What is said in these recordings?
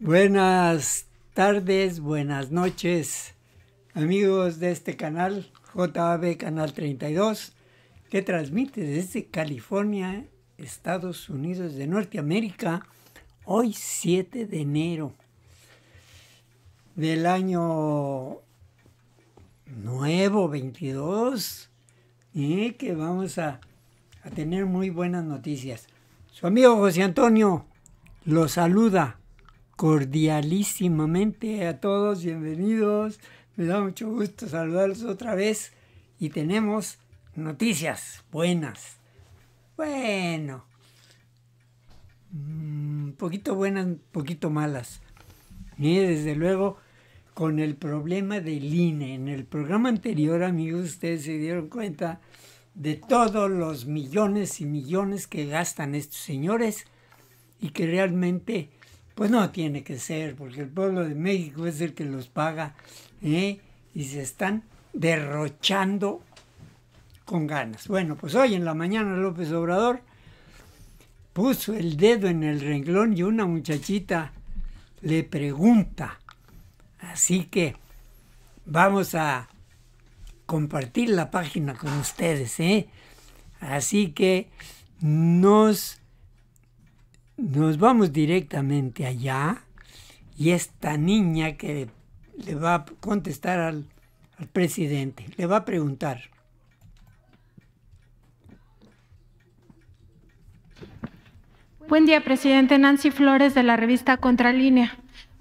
Buenas tardes, buenas noches, amigos de este canal, JAB Canal 32, que transmite desde California, Estados Unidos de Norteamérica, hoy 7 de enero del año nuevo 22, Y que vamos a, a tener muy buenas noticias. Su amigo José Antonio lo saluda cordialísimamente a todos, bienvenidos. Me da mucho gusto saludarlos otra vez y tenemos noticias buenas. Bueno, un mm, poquito buenas, un poquito malas. Y desde luego con el problema del INE. En el programa anterior, amigos, ustedes se dieron cuenta de todos los millones y millones que gastan estos señores y que realmente pues no tiene que ser, porque el pueblo de México es el que los paga ¿eh? y se están derrochando con ganas. Bueno, pues hoy en la mañana López Obrador puso el dedo en el renglón y una muchachita le pregunta. Así que vamos a compartir la página con ustedes. ¿eh? Así que nos nos vamos directamente allá y esta niña que le va a contestar al, presidente, le va a preguntar. Buen día, presidente Nancy Flores de la revista Contralínea.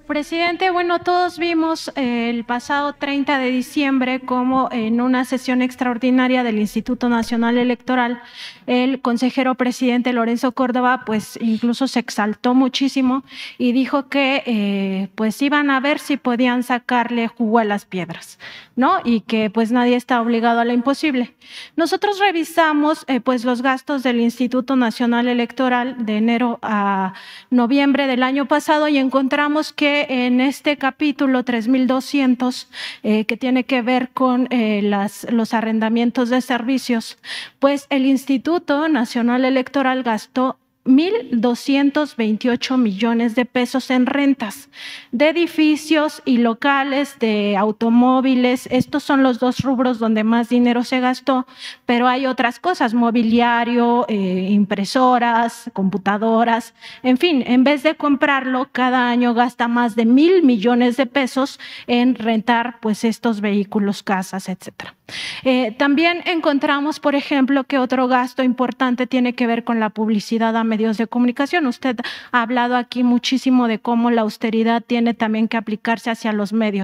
Presidente, bueno, todos vimos eh, el pasado 30 de diciembre como en una sesión extraordinaria del Instituto Nacional Electoral, el consejero presidente Lorenzo Córdoba, pues incluso se exaltó muchísimo y dijo que eh, pues iban a ver si podían sacarle jugo a las piedras, ¿no? Y que pues nadie está obligado a lo imposible. Nosotros revisamos eh, pues los gastos del Instituto Nacional Electoral de enero a noviembre del año pasado y encontramos que en este capítulo 3200 eh, que tiene que ver con eh, los arrendamientos de servicios? Pues el Instituto Nacional Electoral gastó 1.228 millones de pesos en rentas de edificios y locales, de automóviles. Estos son los dos rubros donde más dinero se gastó, pero hay otras cosas, mobiliario, eh, impresoras, computadoras. En fin, en vez de comprarlo, cada año gasta más de mil millones de pesos en rentar pues, estos vehículos, casas, etcétera. Eh, también encontramos, por ejemplo, que otro gasto importante tiene que ver con la publicidad a de comunicación. Usted ha hablado aquí muchísimo de cómo la austeridad tiene también que aplicarse hacia los medios.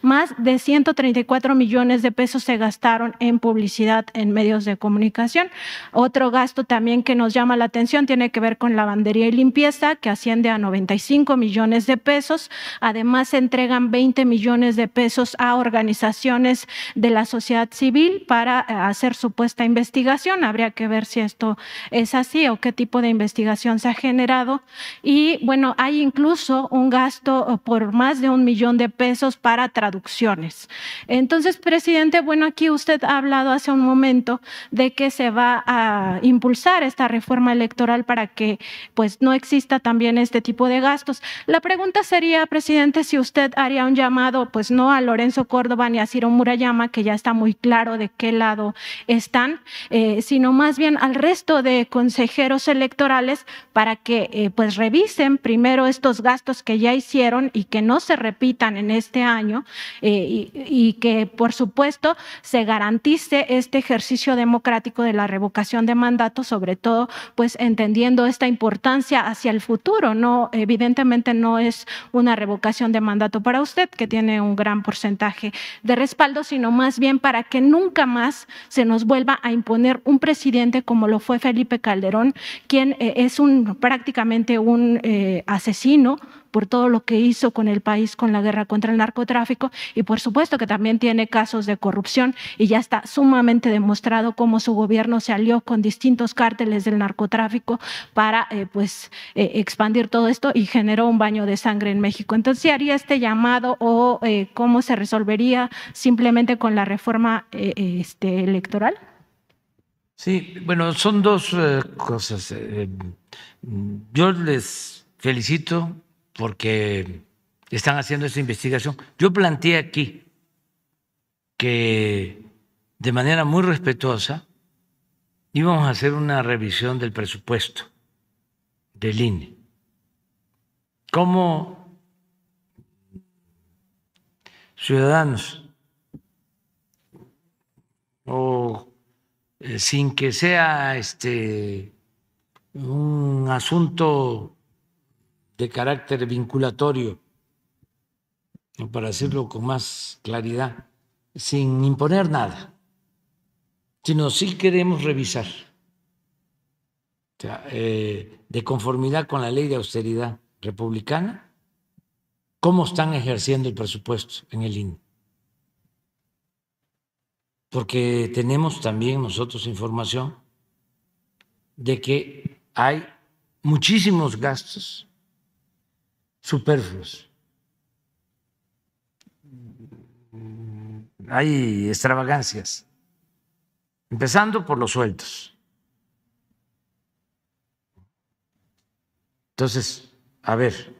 Más de 134 millones de pesos se gastaron en publicidad en medios de comunicación. Otro gasto también que nos llama la atención tiene que ver con lavandería y limpieza, que asciende a 95 millones de pesos. Además, se entregan 20 millones de pesos a organizaciones de la sociedad civil para eh, hacer supuesta investigación. Habría que ver si esto es así o qué tipo de investigación investigación se ha generado y bueno, hay incluso un gasto eh, por más de un millón de pesos para traducciones. Entonces, presidente, bueno, aquí usted ha hablado hace un momento de que se va a impulsar esta reforma electoral para que pues no exista también este tipo de gastos. La pregunta sería, presidente, si usted haría un llamado pues no a Lorenzo Córdoba ni a Ciro Murayama, que ya está muy claro de qué lado están, eh, sino más bien al resto de consejeros electorales para que eh, pues revisen primero estos gastos que ya hicieron y que no se repitan en este año eh, y, que por supuesto se garantice este ejercicio democrático de la revocación de mandato, sobre todo pues entendiendo esta importancia hacia el futuro. No, evidentemente no es una revocación de mandato para usted que tiene un gran porcentaje de respaldo, sino más bien para que nunca más se nos vuelva a imponer un presidente como lo fue Felipe Calderón, quien eh, es un, prácticamente un eh, asesino por todo lo que hizo con el país, con la guerra contra el narcotráfico y por supuesto que también tiene casos de corrupción y ya está sumamente demostrado cómo su gobierno se alió con distintos cárteles del narcotráfico para eh, pues expandir todo esto y generó un baño de sangre en México. Entonces, ¿se haría este llamado o cómo se resolvería simplemente con la reforma este, electoral? Sí, bueno, son dos eh, cosas. Eh, yo les felicito porque están haciendo esta investigación. Yo planteé aquí que de manera muy respetuosa íbamos a hacer una revisión del presupuesto del INE. Como ciudadanos o eh, sin que sea este, un asunto de carácter vinculatorio, para decirlo con más claridad, sin imponer nada, sino sí queremos revisar, eh, de conformidad con la ley de austeridad republicana, cómo están ejerciendo el presupuesto en el INE porque tenemos también nosotros información de que hay muchísimos gastos superfluos. Hay extravagancias, empezando por los sueltos. Entonces, a ver,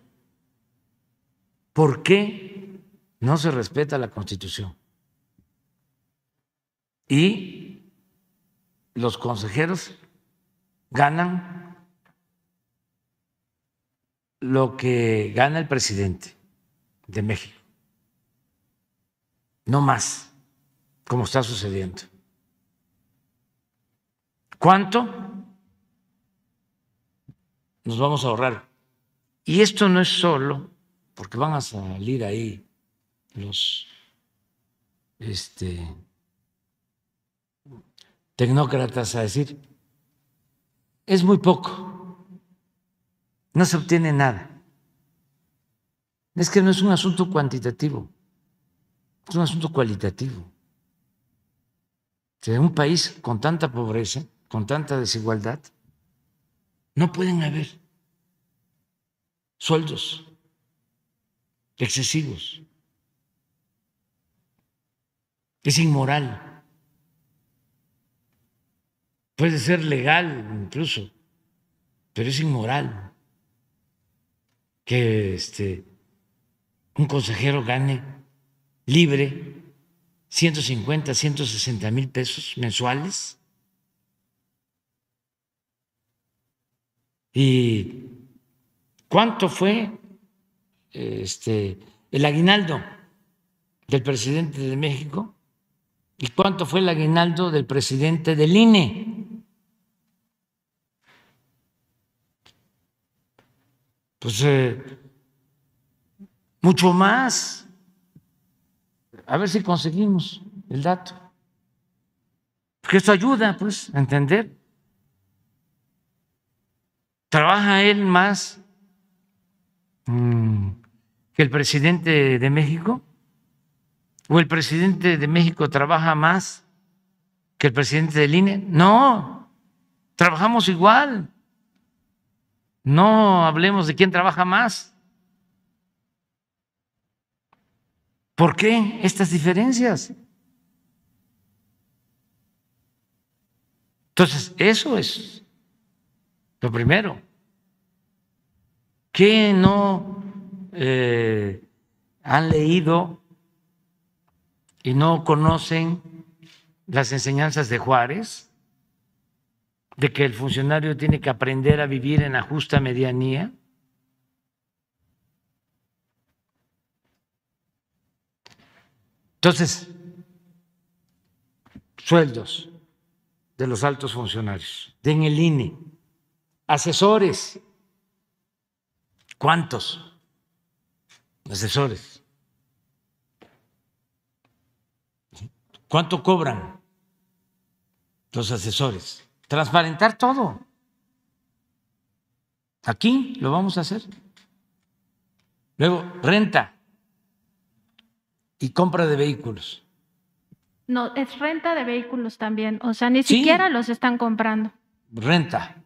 ¿por qué no se respeta la Constitución? y los consejeros ganan lo que gana el presidente de México, no más, como está sucediendo. ¿Cuánto nos vamos a ahorrar? Y esto no es solo porque van a salir ahí los este, tecnócratas a decir, es muy poco, no se obtiene nada. Es que no es un asunto cuantitativo, es un asunto cualitativo. en un país con tanta pobreza, con tanta desigualdad, no pueden haber sueldos excesivos. Es inmoral puede ser legal incluso, pero es inmoral que este, un consejero gane libre 150, 160 mil pesos mensuales. ¿Y cuánto fue este, el aguinaldo del presidente de México? ¿Y cuánto fue el aguinaldo del presidente del INE? pues eh, mucho más. A ver si conseguimos el dato. Porque esto ayuda, pues, a entender. Trabaja él más mm, que el presidente de México. ¿O el presidente de México trabaja más que el presidente del INE? No, trabajamos igual. No hablemos de quién trabaja más. ¿Por qué estas diferencias? Entonces, eso es lo primero. ¿Qué no eh, han leído y no conocen las enseñanzas de Juárez? de que el funcionario tiene que aprender a vivir en la justa medianía? Entonces, sueldos de los altos funcionarios, den el INE, asesores, ¿cuántos asesores? ¿Cuánto cobran los asesores? transparentar todo. Aquí lo vamos a hacer. Luego, renta y compra de vehículos. No, es renta de vehículos también. O sea, ni siquiera los están comprando. Renta.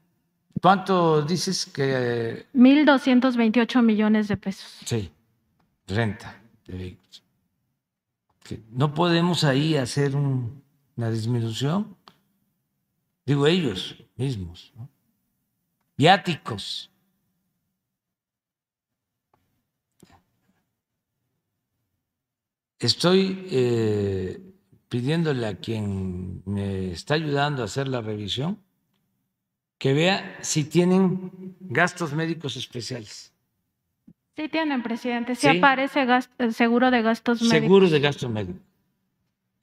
¿Cuánto dices que...? 1.228 millones de pesos. Sí, renta de vehículos. No podemos ahí hacer una disminución digo ellos mismos, viáticos. Estoy eh, pidiéndole a quien me está ayudando a hacer la revisión que vea si tienen gastos médicos especiales. Sí tienen, presidente. si aparece eh, seguro de gastos médicos. Seguro de gastos médicos.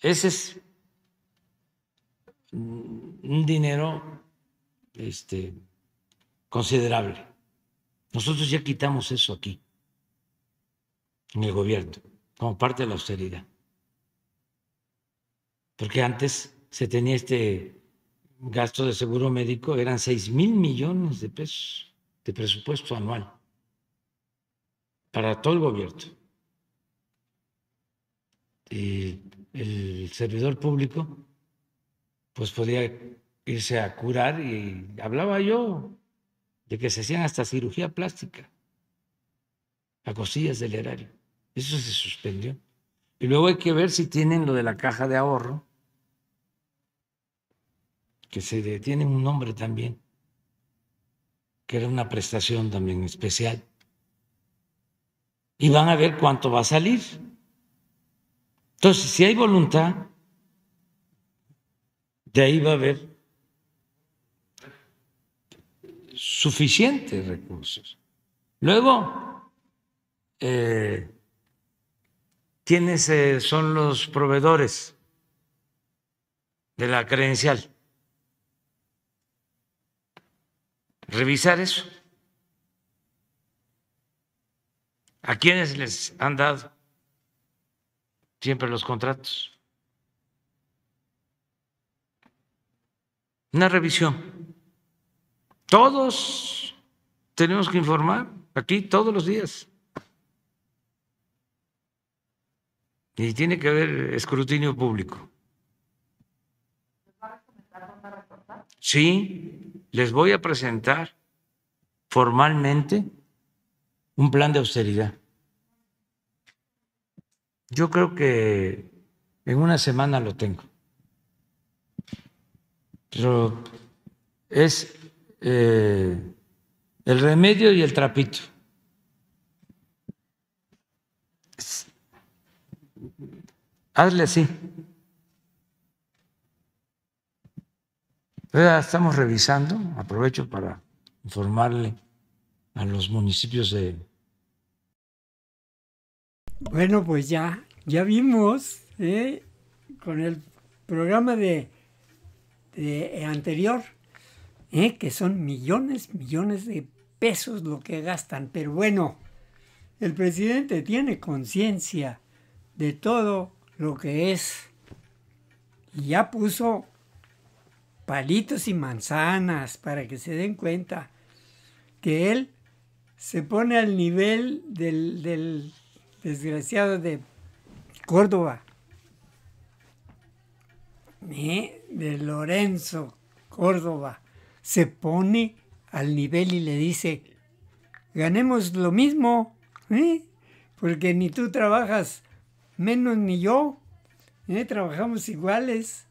Ese es un dinero este, considerable. Nosotros ya quitamos eso aquí, en el gobierno, como parte de la austeridad. Porque antes se tenía este gasto de seguro médico, eran seis mil millones de pesos de presupuesto anual para todo el gobierno. Y el servidor público pues podía irse a curar y hablaba yo de que se hacían hasta cirugía plástica a cosillas del erario. Eso se suspendió. Y luego hay que ver si tienen lo de la caja de ahorro, que se detiene un nombre también, que era una prestación también especial. Y van a ver cuánto va a salir. Entonces, si hay voluntad, de ahí va a haber suficientes recursos. Luego, eh, quiénes eh, son los proveedores de la credencial? Revisar eso. ¿A quiénes les han dado siempre los contratos? una revisión. Todos tenemos que informar aquí todos los días. Y tiene que haber escrutinio público. Sí, les voy a presentar formalmente un plan de austeridad. Yo creo que en una semana lo tengo pero es eh, el remedio y el trapito. Hazle así. estamos revisando, aprovecho para informarle a los municipios de... Bueno, pues ya, ya vimos ¿eh? con el programa de eh, anterior, eh, que son millones, millones de pesos lo que gastan. Pero bueno, el presidente tiene conciencia de todo lo que es. Y ya puso palitos y manzanas para que se den cuenta que él se pone al nivel del desgraciado de Córdoba, de Lorenzo Córdoba se pone al nivel y le dice, ganemos lo mismo, ¿eh? porque ni tú trabajas menos ni yo, ¿eh? trabajamos iguales.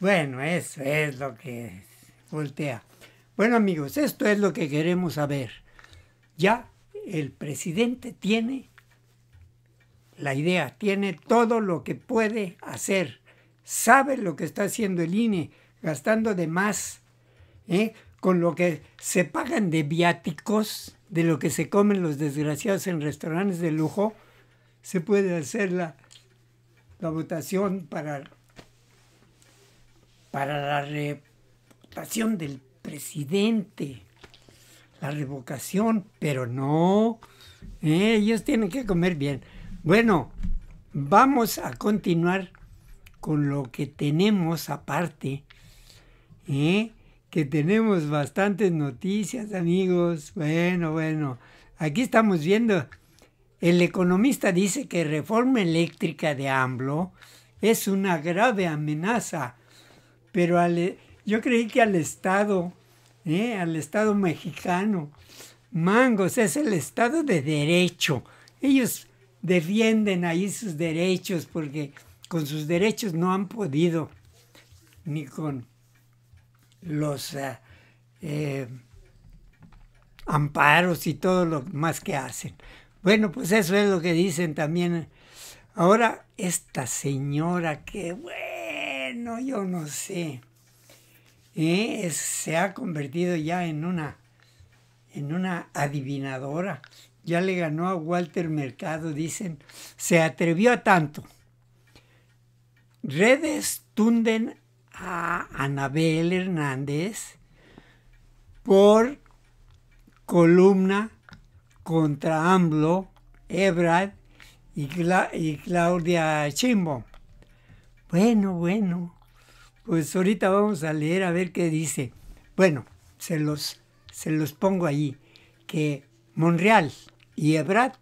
Bueno, eso es lo que voltea. Bueno amigos, esto es lo que queremos saber. Ya el presidente tiene la idea, tiene todo lo que puede hacer sabe lo que está haciendo el INE, gastando de más, ¿eh? con lo que se pagan de viáticos, de lo que se comen los desgraciados en restaurantes de lujo, se puede hacer la, la votación para, para la ...votación del presidente, la revocación, pero no, ¿eh? ellos tienen que comer bien. Bueno, vamos a continuar con lo que tenemos aparte. ¿eh? Que tenemos bastantes noticias, amigos. Bueno, bueno. Aquí estamos viendo. El economista dice que reforma eléctrica de AMLO es una grave amenaza. Pero e, yo creí que al Estado, ¿eh? al Estado mexicano, mangos, es el Estado de Derecho. Ellos defienden ahí sus derechos porque con sus derechos no han podido, ni con los eh, eh, amparos y todo lo más que hacen. Bueno, pues eso es lo que dicen también. Ahora, esta señora que, bueno, yo no sé, ¿eh? se ha convertido ya en una, en una adivinadora. Ya le ganó a Walter Mercado, dicen, se atrevió a tanto. Redes tunden a Anabel Hernández por columna contra AMLO, Ebrad y, Claudia Chimbo. Bueno, bueno, pues ahorita vamos a leer a ver qué dice. Bueno, se los, se los pongo ahí, que Monreal y Ebrad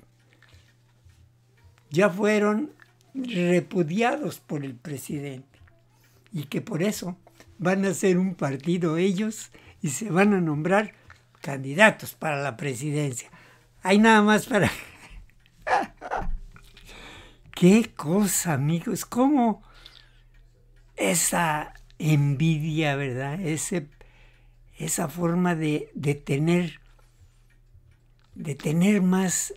ya fueron repudiados por el presidente y que por eso van a ser un partido ellos y se van a nombrar candidatos para la presidencia. Hay nada más para... Qué cosa, amigos, cómo esa envidia, ¿verdad? Ese, esa forma de, de tener de tener más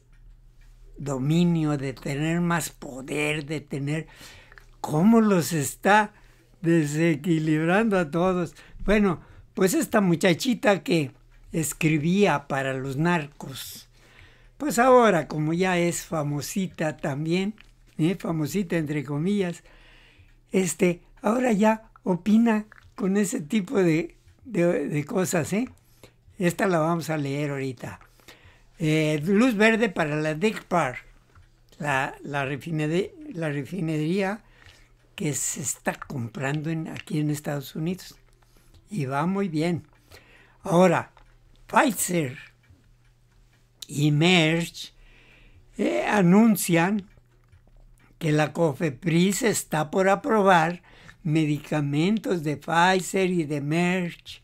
dominio, de tener más poder, de tener cómo los está desequilibrando a todos. Bueno, pues esta muchachita que escribía para los narcos, pues ahora como ya es famosita también, ¿eh? famosita entre comillas, este, ahora ya opina con ese tipo de, de, de cosas, ¿eh? Esta la vamos a leer ahorita. Eh, luz verde para la DECPAR, la, la, refinería, que se está comprando aquí en Estados Unidos. Y va muy bien. Ahora, Pfizer y Merck eh, anuncian que la COFEPRIS está por aprobar medicamentos de Pfizer y de Merck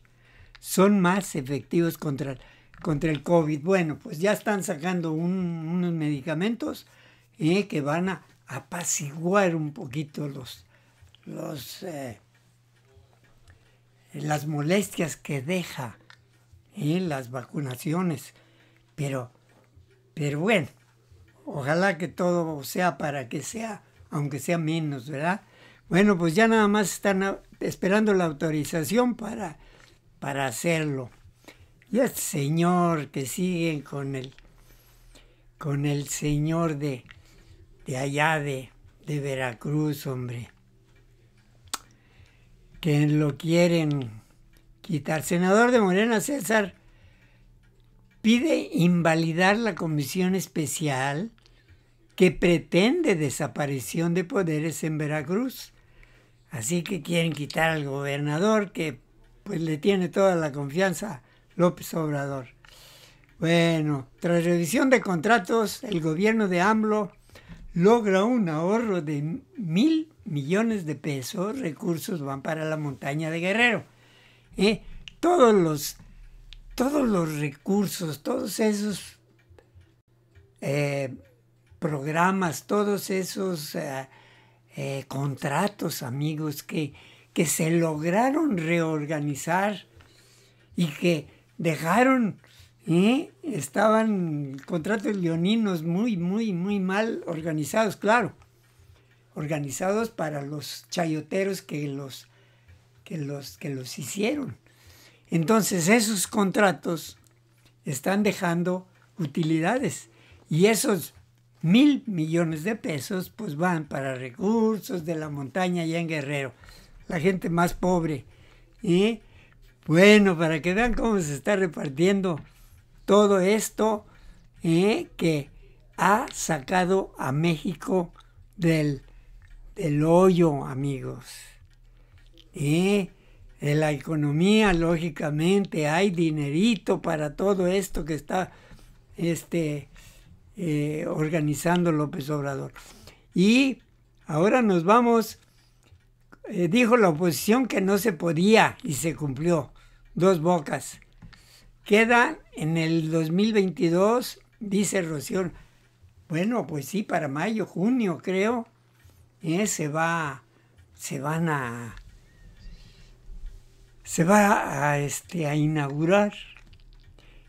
son más efectivos contra contra el COVID. Bueno, pues ya están sacando unos medicamentos eh, que van a apaciguar un poquito los, los, eh, las molestias que deja eh, las vacunaciones. Pero, pero bueno, ojalá que todo sea para que sea, aunque sea menos, ¿verdad? Bueno, pues ya nada más están esperando la autorización para, para hacerlo. Y el Señor que siguen con el, con el Señor de, allá de, de Veracruz, hombre. Que lo quieren quitar. Senador de Morena, César, pide invalidar la comisión especial que pretende desaparición de poderes en Veracruz. Así que quieren quitar al gobernador que pues le tiene toda la confianza López Obrador. Bueno, tras revisión de contratos, el gobierno de AMLO logra un ahorro de mil millones de pesos. Recursos van para la montaña de Guerrero. ¿eh? Todos los todos los recursos, todos esos eh, programas, todos esos eh, contratos, amigos, que, que se lograron reorganizar y que dejaron, ¿eh? estaban contratos leoninos muy, muy, muy mal organizados, claro, organizados para los chayoteros que los, que los, que los hicieron. Entonces esos contratos están dejando utilidades y esos mil millones de pesos pues van para recursos de la montaña allá en Guerrero, la gente más pobre. y ¿eh? Bueno, para que vean cómo se está repartiendo todo esto ¿eh? que ha sacado a México del, del hoyo, amigos. En ¿Eh? la economía, lógicamente, hay dinerito para todo esto que está este, eh, organizando López Obrador. Y ahora nos vamos. dijo la oposición que no se podía y se cumplió. Dos Bocas. Queda en el 2022, dice Rocío. Bueno, pues sí, para mayo, junio creo. Eh, se va, se van a, se va este, a inaugurar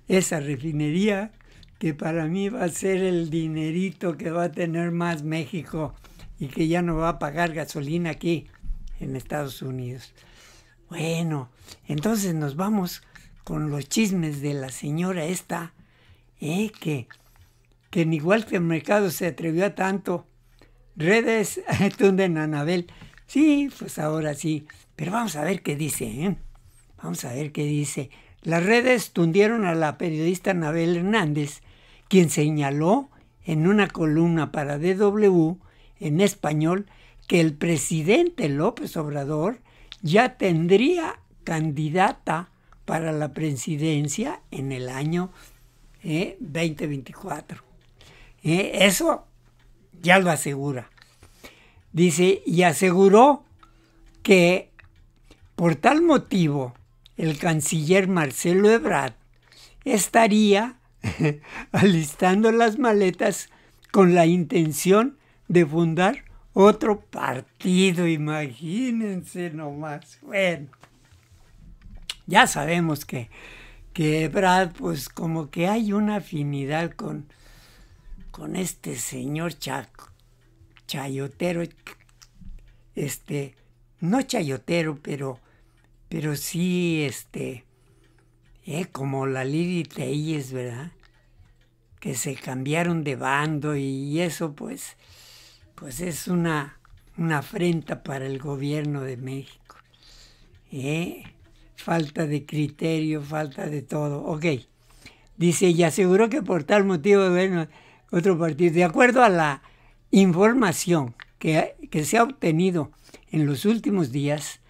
esa refinería que para mí va a ser el dinerito que va a tener más México y que ya no va a pagar gasolina aquí en Estados Unidos. Bueno, entonces nos vamos con los chismes de la señora esta, ¿eh? que, que en igual que el mercado se atrevió a tanto. Redes tunden a Anabel. Sí, pues ahora sí. Pero vamos a ver qué dice, ¿eh? Vamos a ver qué dice. Las redes tundieron a la periodista Anabel Hernández, quien señaló en una columna para DW en español que el presidente López Obrador ya tendría candidata para la presidencia en el año 2024. Eh, eh, eso ya lo asegura. Dice, y aseguró que por tal motivo el canciller Marcelo Ebrard estaría alistando las maletas con la intención de fundar otro partido, imagínense nomás. Bueno, ya sabemos que, que Brad, pues como que hay una afinidad con, con este señor chayotero, este, no chayotero, pero, pero sí, este, eh, como la Lili es ¿verdad? Que se cambiaron de bando y eso pues pues es una, afrenta para el gobierno de México. ¿Eh? Falta de criterio, falta de todo. Ok. Dice, y aseguró que por tal motivo, bueno, otro partido, de acuerdo a la información que, se ha obtenido en los últimos días,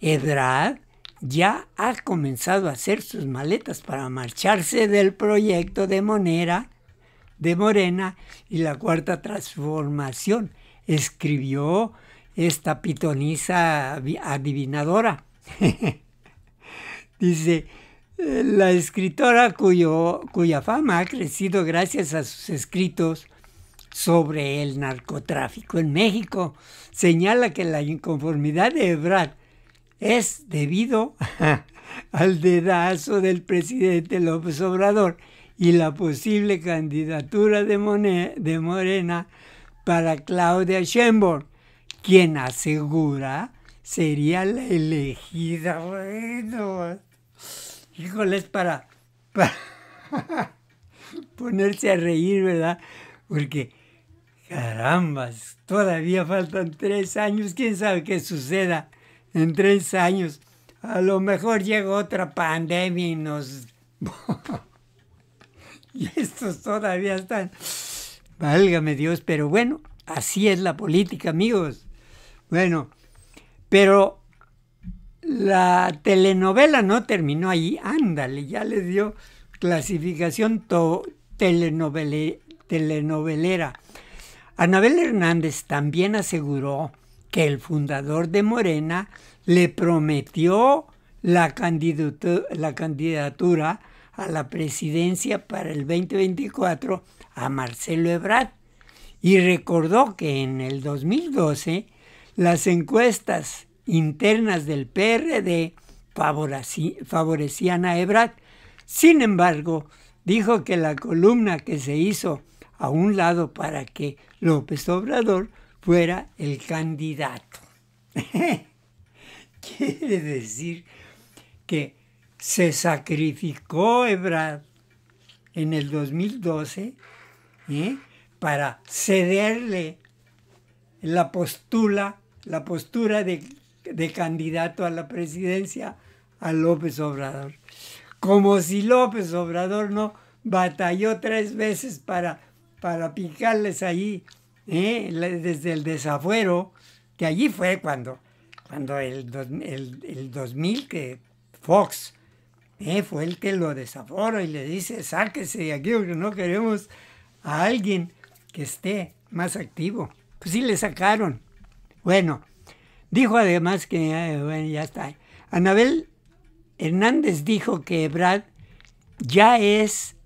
Edrad ya ha comenzado a hacer sus maletas para marcharse del proyecto de Monera, de Morena y la cuarta transformación escribió esta pitonisa adivinadora. Dice, eh, la escritora cuyo, cuya fama ha crecido gracias a sus escritos sobre el narcotráfico en México, señala que la inconformidad de Ebrard es debido al dedazo del presidente López Obrador y la posible candidatura de, de Morena para Claudia Sheinbaum, quien asegura sería la elegida. Bueno, híjoles, para, para ponerse a reír, ¿verdad? Porque, carambas, todavía faltan tres años, quién sabe qué suceda en tres años. A lo mejor llega otra pandemia y nos... y estos todavía están... Válgame Dios, pero bueno, así es la política, amigos. Bueno, pero la telenovela no terminó ahí. Ándale, ya les dio clasificación telenovelera. Anabel Hernández también aseguró que el fundador de Morena le prometió la, candidatura a la presidencia para el 2024 a Marcelo Ebrard y recordó que en el 2012 las encuestas internas del PRD favorecían a Ebrard. Sin embargo, dijo que la columna que se hizo a un lado para que López Obrador fuera el candidato. Quiere decir que se sacrificó Ebrard en el 2012 ¿eh? para cederle la postula, la postura de, candidato a la presidencia a López Obrador. Como si López Obrador no batalló tres veces para, para picarles allí ¿eh? desde el desafuero, que allí fue cuando, cuando el, el 2000 que Fox eh, fue el que lo desaforó y le dice, sáquese de aquí porque no queremos a alguien que esté más activo. Pues sí le sacaron. Bueno, dijo además que, eh, bueno, ya está. Anabel Hernández dijo que Brad ya es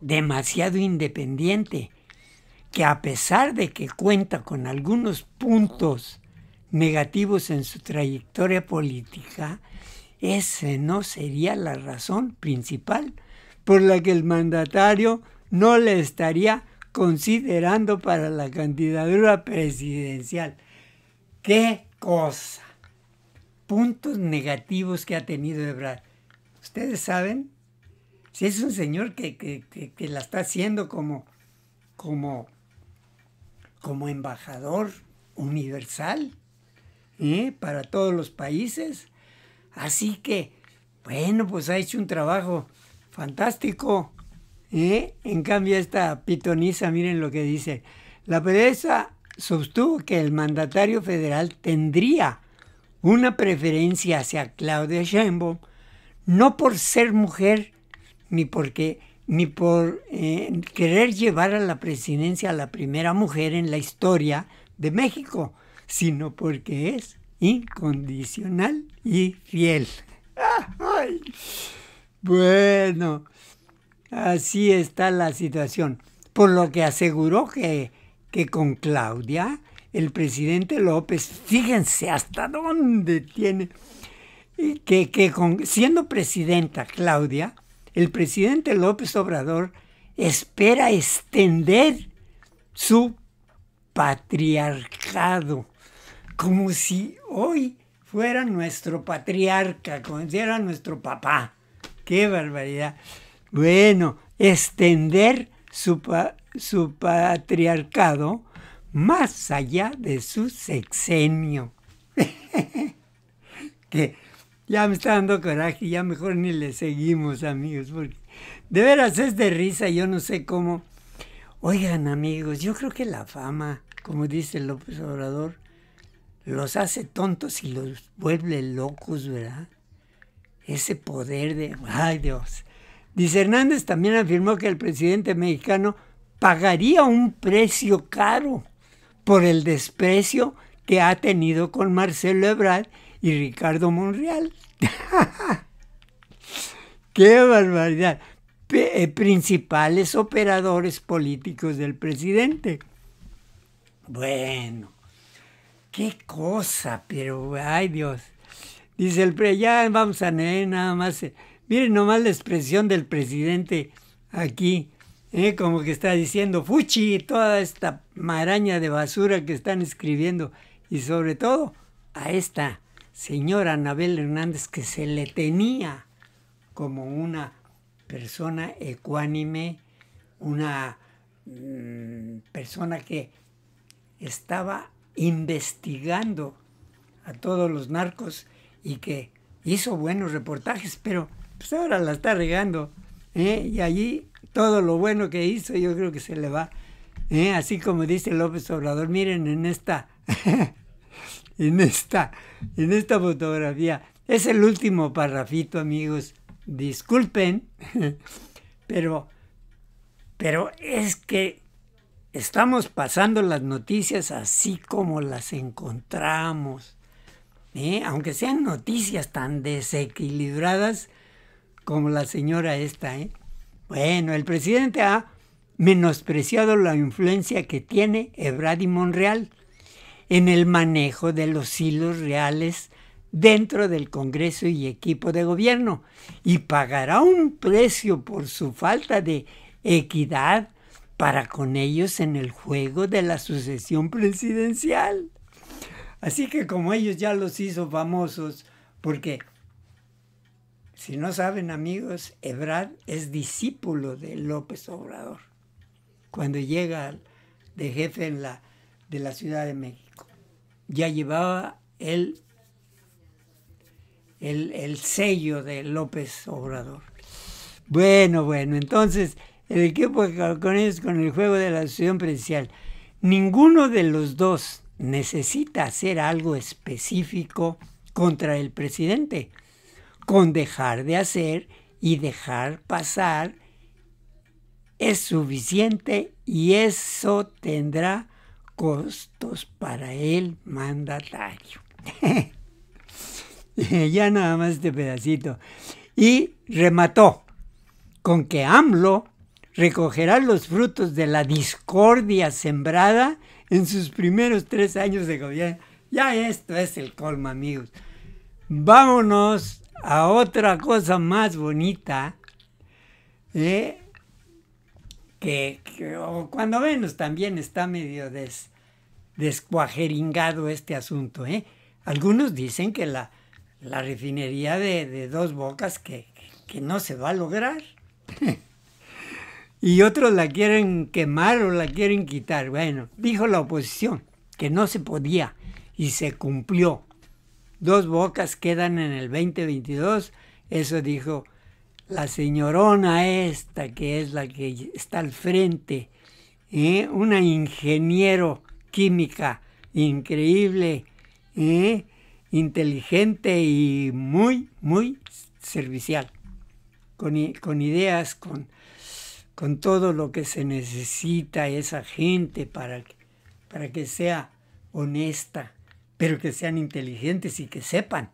demasiado independiente, que a pesar de que cuenta con algunos puntos negativos en su trayectoria política, ¿Ese no sería la razón principal por la que el mandatario no le estaría considerando para la candidatura presidencial? ¡Qué cosa! Puntos negativos que ha tenido Ebrard. Ustedes saben, si es un señor que, la está haciendo como, como, como embajador universal ¿eh? para todos los países, Así que, bueno, pues ha hecho un trabajo fantástico. ¿eh? En cambio, esta pitoniza, miren lo que dice. La pereza sostuvo que el mandatario federal tendría una preferencia hacia Claudia Sheinbaum, no por ser mujer, ni porque ni por eh, querer llevar a la presidencia a la primera mujer en la historia de México, sino porque es incondicional y fiel. Bueno, así está la situación. Por lo que aseguró que, que con Claudia, el presidente López, fíjense hasta dónde tiene, que, siendo presidenta Claudia, el presidente López Obrador espera extender su patriarcado, como si hoy fuera nuestro patriarca, como era nuestro papá. ¡Qué barbaridad! Bueno, extender su, su patriarcado más allá de su sexenio. que ya me está dando coraje, ya mejor ni le seguimos, amigos, porque de veras es de risa, yo no sé cómo. Oigan, amigos, yo creo que la fama, como dice López Obrador, los hace tontos y los vuelve locos, ¿verdad? Ese poder de, ay Dios. Dice Hernández también afirmó que el presidente mexicano pagaría un precio caro por el desprecio que ha tenido con Marcelo Ebrard y Ricardo Monreal. ¡Qué barbaridad! Eh, principales operadores políticos del presidente. Bueno, qué cosa, pero ay Dios. Dice el pre, ya vamos a leer nada más. Eh, miren nomás la expresión del presidente aquí, eh, como que está diciendo, fuchi, toda esta maraña de basura que están escribiendo. Y sobre todo a esta señora Anabel Hernández que se le tenía como una persona ecuánime, una mm, persona que estaba investigando a todos los narcos y que hizo buenos reportajes, pero pues, ahora la está regando. ¿eh? Y allí todo lo bueno que hizo yo creo que se le va. ¿eh? Así como dice López Obrador, miren en esta, en esta, en esta fotografía. Es el último parrafito, amigos. Disculpen, pero, pero es que Estamos pasando las noticias así como las encontramos. ¿eh? Aunque sean noticias tan desequilibradas como la señora esta. ¿eh? Bueno, el presidente ha menospreciado la influencia que tiene Ebrard y Monreal en el manejo de los hilos reales dentro del Congreso y equipo de gobierno y pagará un precio por su falta de equidad para con ellos en el juego de la sucesión presidencial. Así que como ellos ya los hizo famosos, porque si no saben amigos, Ebrard es discípulo de López Obrador cuando llega de jefe en la, de la Ciudad de México. Ya llevaba el, el sello de López Obrador. Bueno, bueno, entonces el equipo de ellos con el juego de la asociación presidencial. Ninguno de los dos necesita hacer algo específico contra el presidente, con dejar de hacer y dejar pasar es suficiente y eso tendrá costos para el mandatario. ya nada más este pedacito. Y remató con que AMLO recogerá los frutos de la discordia sembrada en sus primeros tres años de gobierno. Ya esto es el colmo, amigos. Vámonos a otra cosa más bonita. ¿eh? Que, cuando menos también está medio descuajeringado este asunto. ¿eh? Algunos dicen que la, la refinería de, de dos bocas que, que no se va a lograr. y otros la quieren quemar o la quieren quitar. Bueno, dijo la oposición que no se podía y se cumplió. Dos bocas quedan en el 2022, eso dijo la señorona esta que es la que está al frente, ¿eh? una ingeniero química increíble, ¿eh? inteligente y muy, muy servicial, con ideas, con con todo lo que se necesita esa gente para que, sea honesta, pero que sean inteligentes y que sepan.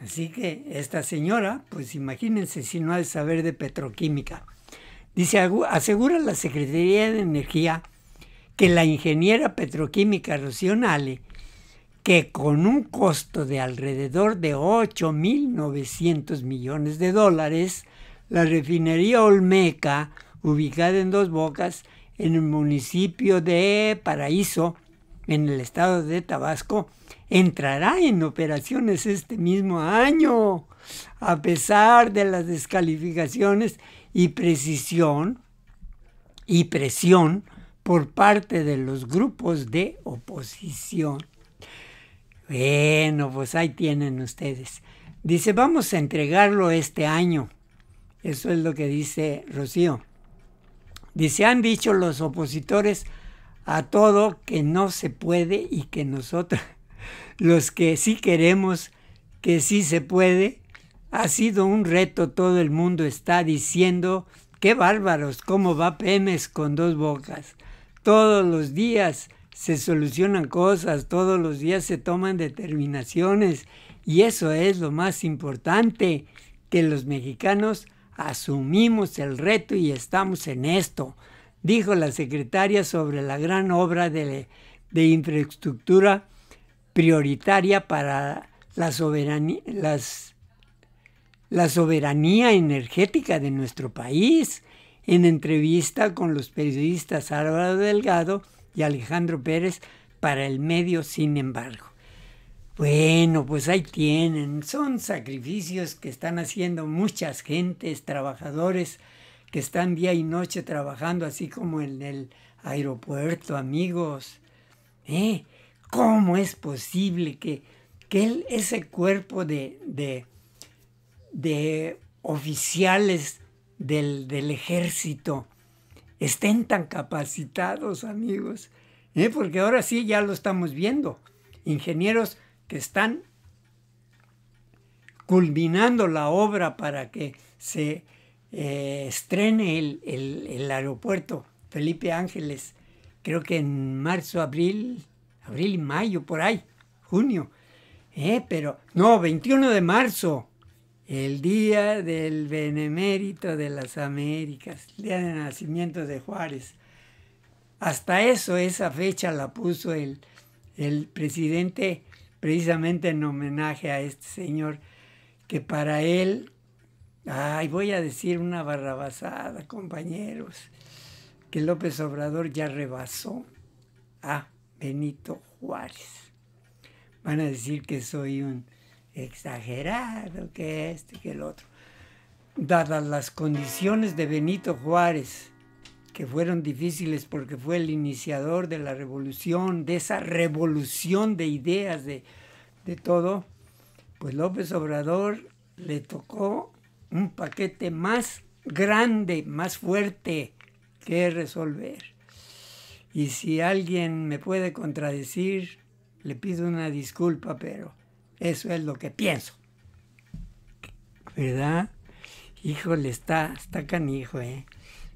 Así que esta señora, pues imagínense si no ha de saber de petroquímica. Dice, asegura la Secretaría de Energía que la ingeniera petroquímica Nale, que con un costo de alrededor de 8.900 millones de dólares, la refinería Olmeca, ubicada en Dos Bocas, en el municipio de Paraíso, en el estado de Tabasco, entrará en operaciones este mismo año, a pesar de las descalificaciones y precisión y presión por parte de los grupos de oposición. Bueno, pues ahí tienen ustedes. Dice, vamos a entregarlo este año. Eso es lo que dice Rocío. Dice, han dicho los opositores a todo que no se puede y que nosotros, los que sí queremos que sí se puede, ha sido un reto, todo el mundo está diciendo, qué bárbaros, cómo va Pemes con dos bocas. Todos los días se solucionan cosas, todos los días se toman determinaciones y eso es lo más importante, que los mexicanos Asumimos el reto y estamos en esto, dijo la secretaria sobre la gran obra de, infraestructura prioritaria para la soberanía energética de nuestro país. En entrevista con los periodistas Álvaro Delgado y Alejandro Pérez para el medio, sin embargo. Bueno, pues ahí tienen. Son sacrificios que están haciendo muchas gentes, trabajadores que están día y noche trabajando, así como en el aeropuerto, amigos. ¿Eh? ¿Cómo es posible que, ese cuerpo de, de, de oficiales del, del, ejército estén tan capacitados, amigos? ¿Eh? Porque ahora sí ya lo estamos viendo. Ingenieros están culminando la obra para que se eh, estrene el, aeropuerto Felipe Ángeles, creo que en marzo, abril, abril y mayo, por ahí, junio. Eh, pero no, 21 de marzo, el día del benemérito de las Américas, el día de nacimiento de Juárez. Hasta eso, esa fecha la puso el, el presidente precisamente en homenaje a este señor, que para él, ay, voy a decir una barrabasada, compañeros, que López Obrador ya rebasó a Benito Juárez. Van a decir que soy un exagerado, que este, que el otro. Dadas las condiciones de Benito Juárez, que fueron difíciles porque fue el iniciador de la revolución, de esa revolución de ideas, de, todo, pues López Obrador le tocó un paquete más grande, más fuerte que resolver. Y si alguien me puede contradecir, le pido una disculpa, pero eso es lo que pienso. ¿Verdad? Híjole, está, está canijo, ¿eh?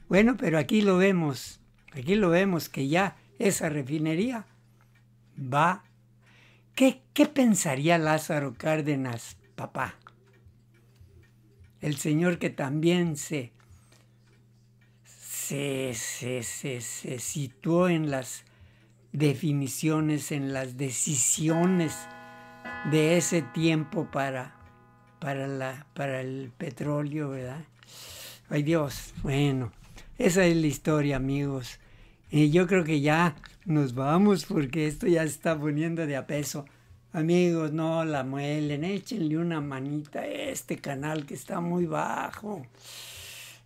Bueno, pero aquí lo vemos, aquí lo vemos que ya esa refinería va. ¿Qué, qué pensaría Lázaro Cárdenas, papá? El señor que también se, se, se, situó en las definiciones, en las decisiones de ese tiempo para, para, la, para el petróleo, ¿verdad? Ay Dios, bueno, esa es la historia, amigos. Y yo creo que ya nos vamos porque esto ya se está poniendo de a peso. Amigos, no la muelen, échenle una manita a este canal que está muy bajo.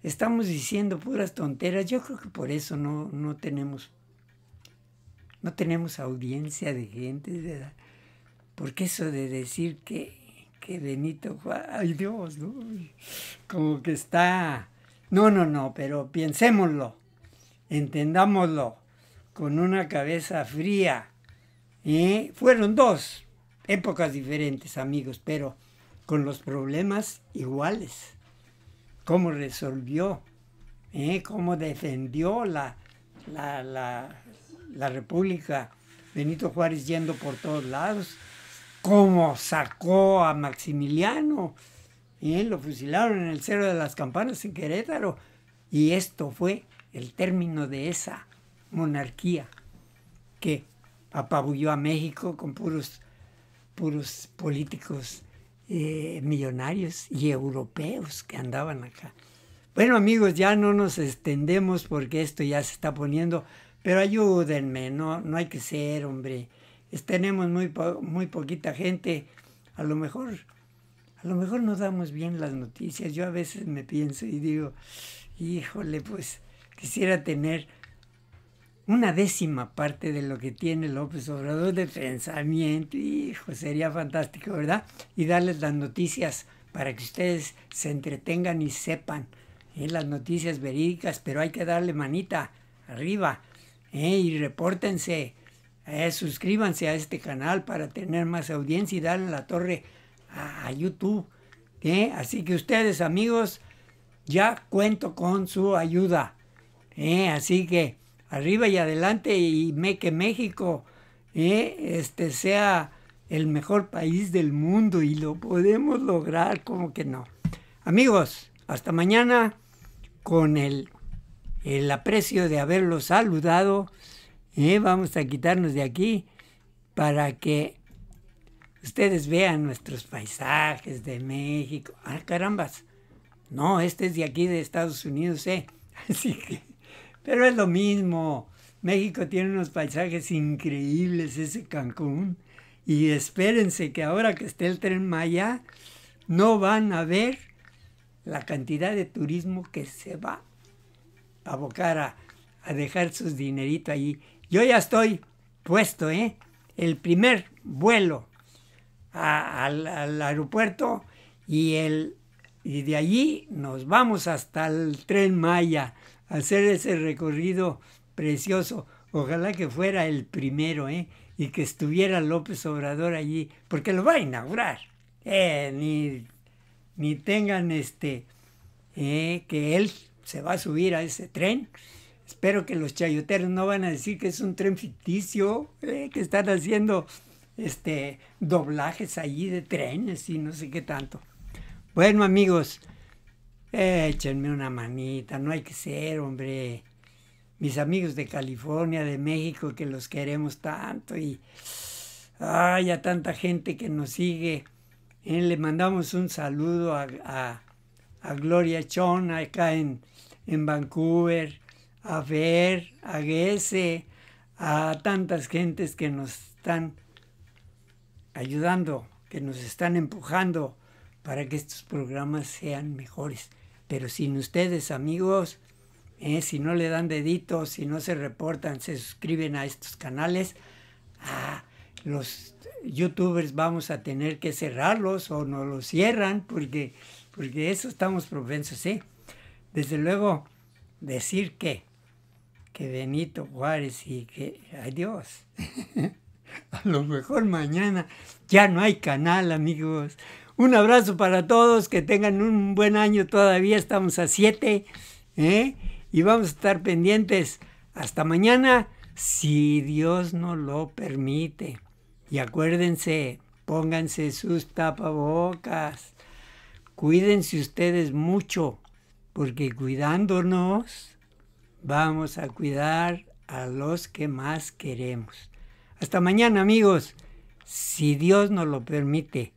Estamos diciendo puras tonteras. Yo creo que por eso no, no tenemos no tenemos audiencia de gente, Porque eso de decir que, que Benito ay Dios, como que está no, no, no, pero pensémoslo, entendámoslo con una cabeza fría. ¿eh? Fueron dos épocas diferentes, amigos, pero con los problemas iguales. ¿Cómo resolvió? ¿eh? ¿Cómo defendió la, la, la República Benito Juárez yendo por todos lados? ¿Cómo sacó a Maximiliano? Y lo fusilaron en el Cerro de las Campanas en Querétaro. Y esto fue el término de esa monarquía que apabulló a México con puros, puros políticos eh, millonarios y europeos que andaban acá. Bueno amigos, ya no nos extendemos porque esto ya se está poniendo, pero ayúdenme, no, no hay que ser, hombre. tenemos muy, muy poquita gente, a lo mejor a lo mejor no damos bien las noticias. Yo a veces me pienso y digo, híjole, pues quisiera tener una décima parte de lo que tiene López Obrador de pensamiento. Hijo, sería fantástico, ¿verdad? Y darles las noticias para que ustedes se entretengan y sepan ¿eh? las noticias verídicas, pero hay que darle manita arriba ¿eh? y repórtense. ¿eh? suscríbanse a este canal para tener más audiencia y darle la torre a ah, YouTube. ¿eh? Así que ustedes, amigos, ya cuento con su ayuda. ¿eh? Así que arriba y adelante y me, que México ¿eh? este, sea el mejor país del mundo y lo podemos lograr, como que no. Amigos, hasta mañana con el, el aprecio de haberlos saludado. vamos a quitarnos de aquí para que Ustedes vean nuestros paisajes de México. Ah, carambas. No, este es de aquí, de Estados Unidos, ¿eh? Así que, pero es lo mismo. México tiene unos paisajes increíbles, ese Cancún. Y espérense que ahora que esté el tren Maya, no van a ver la cantidad de turismo que se va a abocar a, dejar sus dineritos allí. Yo ya estoy puesto, ¿eh? El primer vuelo al, aeropuerto y, y de allí nos vamos hasta el tren Maya a hacer ese recorrido precioso. Ojalá que fuera el primero, ¿eh? Y que estuviera López Obrador allí, porque lo va a inaugurar. Eh, ni, tengan este, eh, que él se va a subir a ese tren. Espero que los chayoteros no van a decir que es un tren ficticio, eh, que están haciendo este, doblajes allí de trenes y no sé qué tanto. Bueno, amigos, échenme una manita, no hay que ser, hombre. Mis amigos de California, de México, que los queremos tanto y ay, a tanta gente que nos sigue. Eh, le mandamos un saludo a, a, Gloria Chon acá en, en Vancouver, a Ver a Gese, a tantas gentes que nos están ayudando, que nos están empujando para que estos programas sean mejores. Pero sin ustedes, amigos, eh, si no le dan deditos, si no se reportan, se suscriben a estos canales, los youtubers vamos a tener que cerrarlos o no los cierran porque, porque eso estamos propensos, ¿sí? ¿eh? Desde luego, decir que, que Benito Juárez y que, adiós. A lo mejor mañana ya no hay canal, amigos. Un abrazo para todos, que tengan un buen año todavía, estamos a 7 ¿eh? y vamos a estar pendientes hasta mañana si Dios nos lo permite. Y acuérdense, pónganse sus tapabocas, cuídense ustedes mucho, porque cuidándonos vamos a cuidar a los que más queremos. Hasta mañana amigos, si Dios nos lo permite.